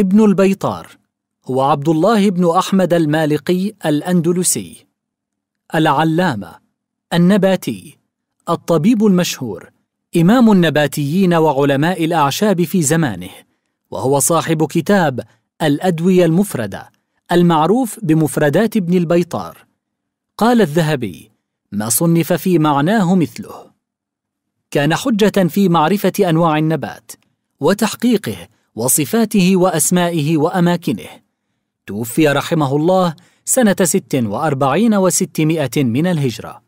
ابن البيطار هو عبد الله بن أحمد المالقي الأندلسي العلامة النباتي الطبيب المشهور إمام النباتيين وعلماء الأعشاب في زمانه وهو صاحب كتاب الأدوية المفردة المعروف بمفردات ابن البيطار قال الذهبي ما صنف في معناه مثله كان حجة في معرفة أنواع النبات وتحقيقه وصفاته وأسمائه وأماكنه توفي رحمه الله سنة وأربعين وستمائة من الهجرة